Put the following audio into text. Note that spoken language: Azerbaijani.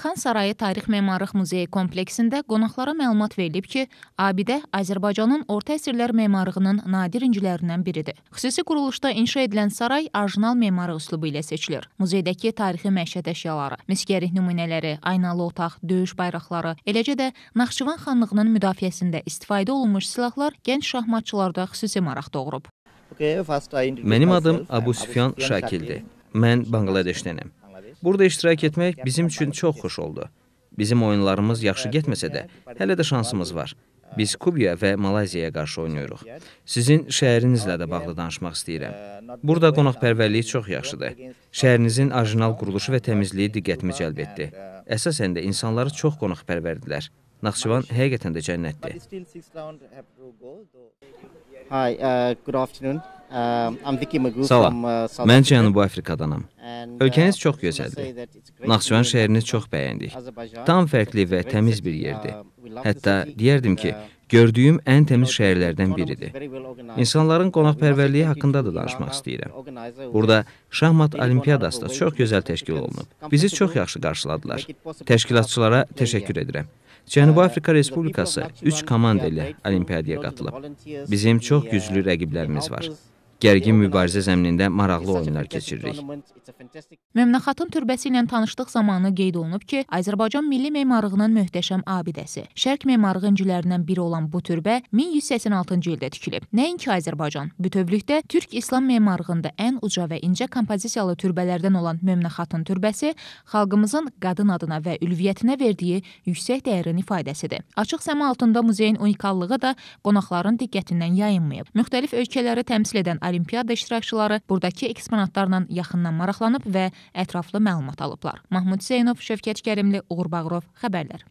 Xan Sarayı Tarix Memarlıq Muzeyi kompleksində qonaqlara məlumat verilib ki, abidə Azərbaycanın orta əsrlər memarlığının nadir incilərindən biridir. Xüsusi quruluşda inşa edilən saray orijinal memarlıq üslubu ilə seçilir. Muzeydəki tarixi məşəd əşyaları, misgərih nümunələri, aynalı otaq, döyüş bayraqları, eləcə də Naxçıvan xanlığının müdafiəsində istifadə olunmuş silahlar gənc şahmatçılarda xüsusi maraq doğurub. Mənim adım Abu Süfyan Şakildir. Mən Bangladeşdənəm. Burada iştirak etmək bizim üçün çox xoş oldu. Bizim oyunlarımız yaxşı getməsə də, hələ də şansımız var. Biz Kubiya və Malayziyaya qarşı oynayırıq. Sizin şəhərinizlə də bağlı danışmaq istəyirəm. Burada qonaqpərvərliyi çox yaxşıdır. Şəhərinizin orijinal quruluşu və təmizliyi diqqətimi cəlb etdi. E, Əsasən də insanları çox qonaqpərvərdirlər. Naxçıvan həqiqətən də cənnətdir. Uh, Hi, uh, good afternoon. Um, I'm Vicky Magu Salam. from uh, South Mən Cənubi Afrikadanam. Uh, Ölkəniz çox gözəldir. Naxçıvan şəhərini çox bəyəndik. Tam fərqli və təmiz bir yerdir. Uh, Hətta deyərdim ki, uh, gördüyüm ən təmiz şəhərlərdən biridir. İnsanların qonaqpərvərliyi haqqında da danışmaq istəyirəm. Burada şahmat olimpiadası da çox gözəl təşkil olunub. Bizi çox yaxşı qarşıladılar. Təşkilatçılara təşəkkür edirəm. Cənubi Afrika Respublikası 3 komanda ilə olimpiadaya qatılıb. Bizim çox güclü rəqiblərimiz var. Gərgin mübarizə zəminində maraqlı oyunlar keçiririk. Məmnə xatın türbəsi ilə tanışlıq zamanı qeyd olunub ki, Azərbaycan milli memarlığının möhtəşəm abidəsi, şərq memarlığı incilərindən biri olan bu türbə 1186-cı ildə tikilib. Nəinki Azərbaycan, bütövlükdə türk İslam memarlığında ən uca və incə kompozisiyalı türbələrdən olan Məmnə xatın türbəsi xalqımızın qadın adına və ülviyyətinə verdiyi yüksək dəyərin ifadəsidir. Açıq səma altında muzeyin unikallığı da qonaqların diqqətindən yayınmayıb. Müxtəlif ölkələri təmsil edən Olimpiada iştirakçıları buradakı eksponatlarla yaxından maraqlanıb və ətraflı məlumat alıblar. Mahmud Hüseynov, Şövkət Kərimli, Uğur Bağırov, xəbərlər.